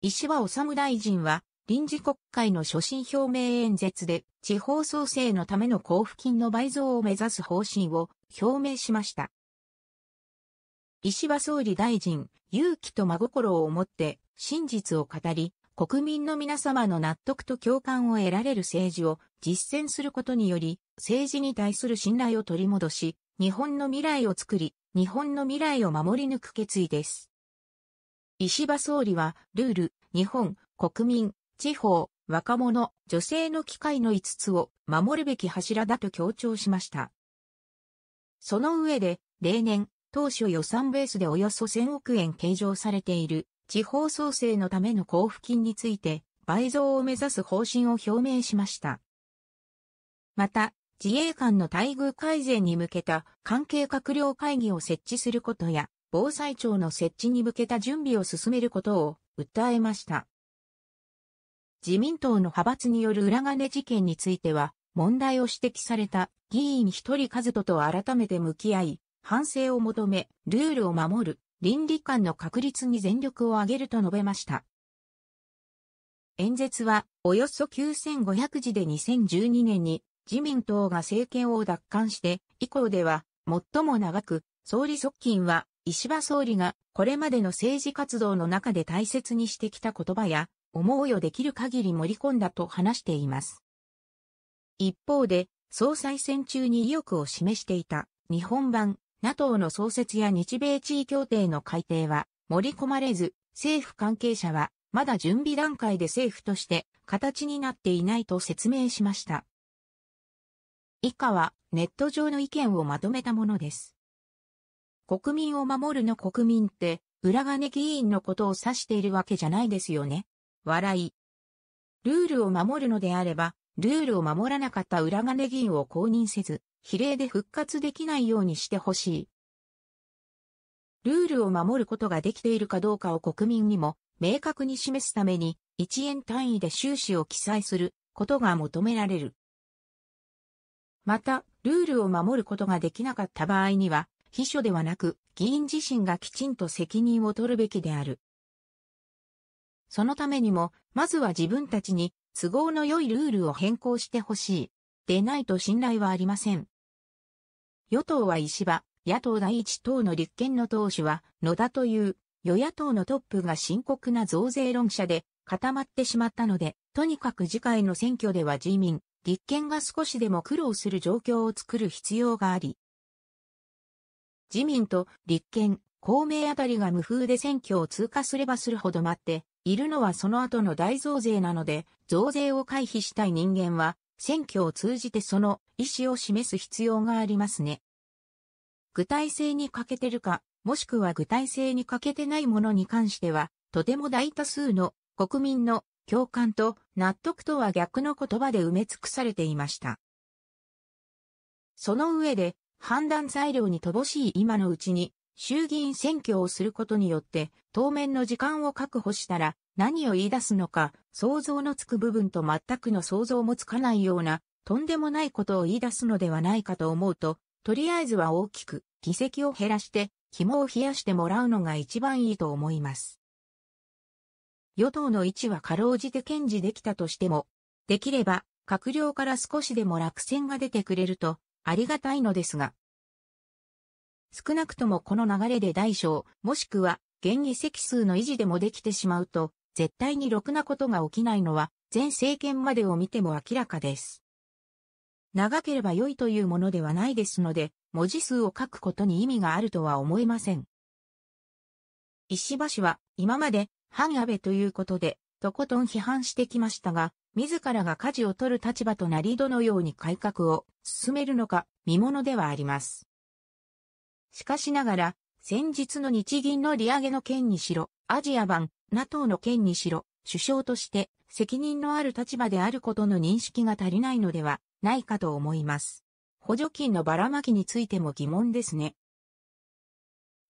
石破治大臣は、臨時国会の所信表明演説で、地方創生のための交付金の倍増を目指す方針を表明しました。石破総理大臣、勇気と真心を持って真実を語り、国民の皆様の納得と共感を得られる政治を実践することにより、政治に対する信頼を取り戻し、日本の未来を作り、日本の未来を守り抜く決意です。石破総理は、ルール、日本、国民、地方、若者、女性の機会の5つを守るべき柱だと強調しました。その上で、例年、当初予算ベースでおよそ1000億円計上されている地方創生のための交付金について倍増を目指す方針を表明しました。また、自衛官の待遇改善に向けた関係閣僚会議を設置することや、防災庁の設置に向けた準備を進めることを訴えました。自民党の派閥による裏金事件については、問題を指摘された議員一人和人と改めて向き合い、反省を求め、ルールを守る、倫理観の確立に全力を挙げると述べました。演説は、およそ9500字で2012年に自民党が政権を奪還して、以降では、最も長く、総理側近は石破総理がこれまでの政治活動の中で大切にしてきた言葉や思うよできる限り盛り込んだと話しています。一方で、総裁選中に意欲を示していた日本版 NATO の創設や日米地位協定の改定は盛り込まれず、政府関係者はまだ準備段階で政府として形になっていないと説明しました。以下はネット上の意見をまとめたものです。国民を守るの国民って、裏金議員のことを指しているわけじゃないですよね。笑い。ルールを守るのであれば、ルールを守らなかった裏金議員を公認せず、比例で復活できないようにしてほしい。ルールを守ることができているかどうかを国民にも明確に示すために、1円単位で収支を記載することが求められる。また、ルールを守ることができなかった場合には、秘書ではなく、議員自身がきちんと責任を取るべきである。そのためにも、まずは自分たちに都合の良いルールを変更してほしい。でないと信頼はありません。与党は石破、野党第一党の立憲の党首は野田という与野党のトップが深刻な増税論者で固まってしまったので、とにかく次回の選挙では自民、立憲が少しでも苦労する状況を作る必要があり、自民と立憲、公明あたりが無風で選挙を通過すればするほど待っているのはその後の大増税なので、増税を回避したい人間は、選挙を通じてその意思を示す必要がありますね。具体性に欠けてるか、もしくは具体性に欠けてないものに関しては、とても大多数の国民の共感と納得とは逆の言葉で埋め尽くされていました。その上で、判断材料に乏しい今のうちに、衆議院選挙をすることによって、当面の時間を確保したら、何を言い出すのか、想像のつく部分と全くの想像もつかないような、とんでもないことを言い出すのではないかと思うと、とりあえずは大きく、議席を減らして、肝を冷やしてもらうのが一番いいと思います。与党の位置はかろうじて堅持できたとしても、できれば、閣僚から少しでも落選が出てくれると、ありがたいのですが。少なくともこの流れで大小、もしくは、現議席数の維持でもできてしまうと、絶対にろくなことが起きないのは、前政権までを見ても明らかです。長ければ良いというものではないですので、文字数を書くことに意味があるとは思えません。石破氏は、今まで、反安倍ということで、とことん批判してきましたが、自らが舵を取る立場となりどのように改革を進めるのか見ものではあります。しかしながら、先日の日銀の利上げの件にしろ、アジア版 NATO の件にしろ、首相として責任のある立場であることの認識が足りないのではないかと思います。補助金のばらまきについても疑問ですね。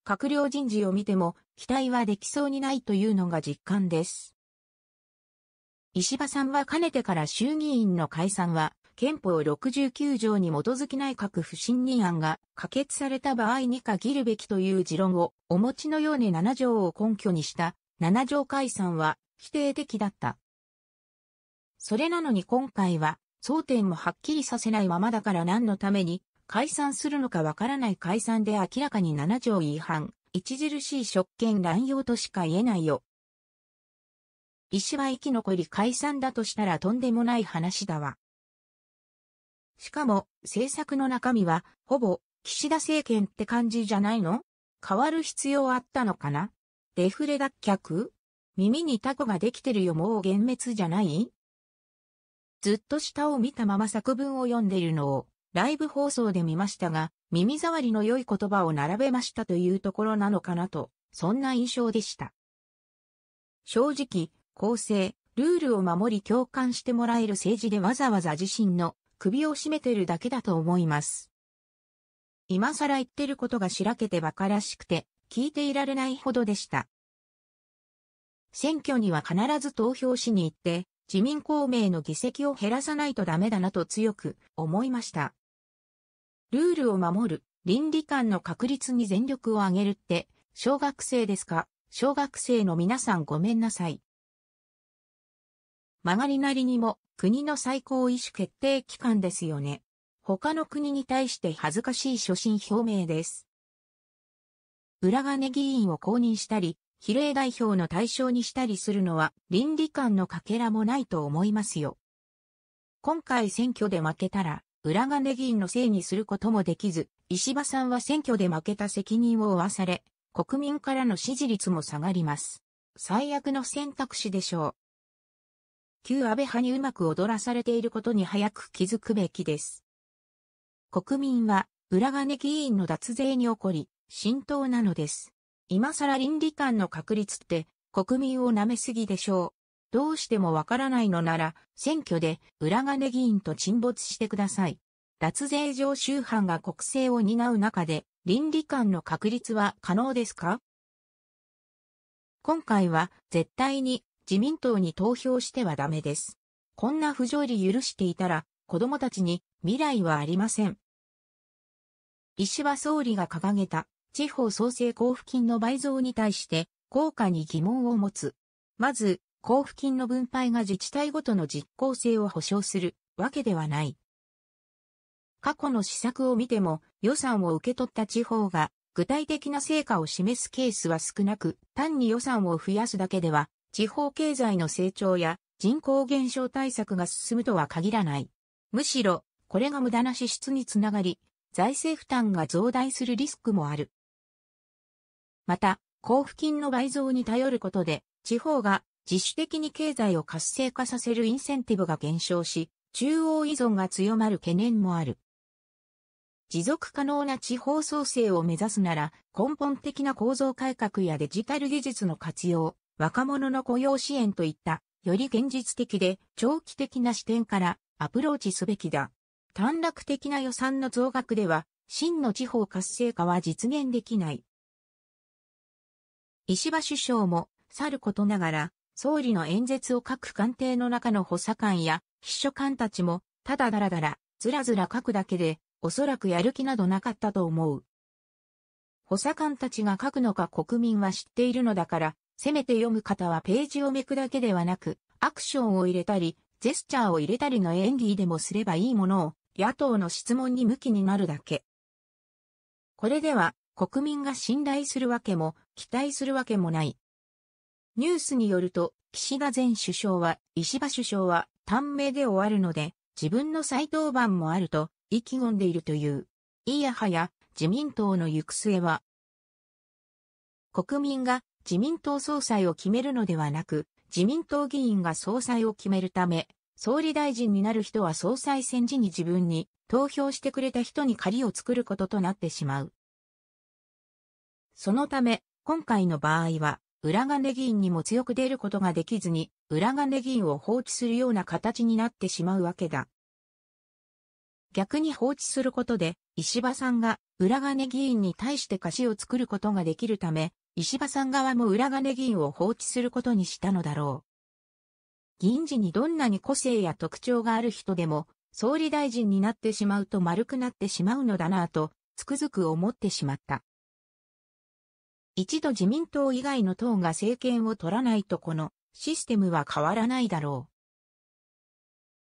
閣僚人事を見ても期待はできそうにないというのが実感です。石破さんはかねてから衆議院の解散は、憲法69条に基づき内閣不信任案が可決された場合に限るべきという持論をお持ちのように7条を根拠にした7条解散は否定的だった。それなのに今回は争点もはっきりさせないままだから何のために解散するのかわからない解散で明らかに7条違反、著しい職権乱用としか言えないよ。石は生き残り解散だとしたらとんでもない話だわ。しかも、政策の中身は、ほぼ、岸田政権って感じじゃないの変わる必要あったのかなデフレ脱却耳にタコができてるよもう幻滅じゃないずっと下を見たまま作文を読んでいるのを、ライブ放送で見ましたが、耳障りの良い言葉を並べましたというところなのかなと、そんな印象でした。正直、公正、ルールを守り共感してもらえる政治でわざわざ自身の首を絞めてるだけだと思います。今更言ってることがしらけて馬鹿らしくて、聞いていられないほどでした。選挙には必ず投票しに行って、自民公明の議席を減らさないとダメだなと強く思いました。ルールを守る、倫理観の確立に全力を挙げるって、小学生ですか小学生の皆さんごめんなさい。曲がりなりにも国の最高意思決定機関ですよね。他の国に対して恥ずかしい所信表明です。裏金議員を公認したり、比例代表の対象にしたりするのは倫理観のかけらもないと思いますよ。今回選挙で負けたら、裏金議員のせいにすることもできず、石破さんは選挙で負けた責任を負わされ、国民からの支持率も下がります。最悪の選択肢でしょう。旧安倍派にうまく踊らされていることに早く気づくべきです。国民は、裏金議員の脱税に起こり、浸透なのです。今更倫理観の確立って、国民を舐めすぎでしょう。どうしてもわからないのなら、選挙で裏金議員と沈没してください。脱税上習犯が国政を担う中で、倫理観の確立は可能ですか今回は絶対に自民党に投票してはダメです。こんな不条理許していたら、子供たちに未来はありません。石破総理が掲げた地方創生交付金の倍増に対して効果に疑問を持つ。まず、交付金の分配が自治体ごとの実効性を保障するわけではない。過去の施策を見ても予算を受け取った地方が具体的な成果を示すケースは少なく、単に予算を増やすだけでは地方経済の成長や人口減少対策が進むとは限らない。むしろ、これが無駄な支出につながり、財政負担が増大するリスクもある。また、交付金の倍増に頼ることで、地方が自主的に経済を活性化させるインセンティブが減少し、中央依存が強まる懸念もある。持続可能な地方創生を目指すなら、根本的な構造改革やデジタル技術の活用、若者の雇用支援といった、より現実的で長期的な視点からアプローチすべきだ。短絡的な予算の増額では、真の地方活性化は実現できない。石破首相も、さることながら、総理の演説を各官邸の中の補佐官や秘書官たちも、ただだらだら、ずらずら書くだけで、おそらくやる気などなかったと思う。補佐官たちが書くのか国民は知っているのだから、せめて読む方はページをめくだけではなく、アクションを入れたり、ジェスチャーを入れたりの演技でもすればいいものを、野党の質問に向きになるだけ。これでは、国民が信頼するわけも、期待するわけもない。ニュースによると、岸田前首相は、石破首相は、短命で終わるので、自分の再登板もあると、意気込んでいるという。いやはや、自民党の行く末は、国民が自民党総裁を決めるのではなく、自民党議員が総裁を決めるため、総理大臣になる人は総裁選時に自分に投票してくれた人に借りを作ることとなってしまう。そのため、今回の場合は、裏金議員にも強く出ることができずに、裏金議員を放置するような形になってしまうわけだ。逆に放置することで、石破さんが裏金議員に対して貸しを作ることができるため、石破さん側も裏金議員を放置することにしたのだろう。議員時にどんなに個性や特徴がある人でも、総理大臣になってしまうと丸くなってしまうのだなぁと、つくづく思ってしまった。一度自民党以外の党が政権を取らないとこのシステムは変わらないだろう。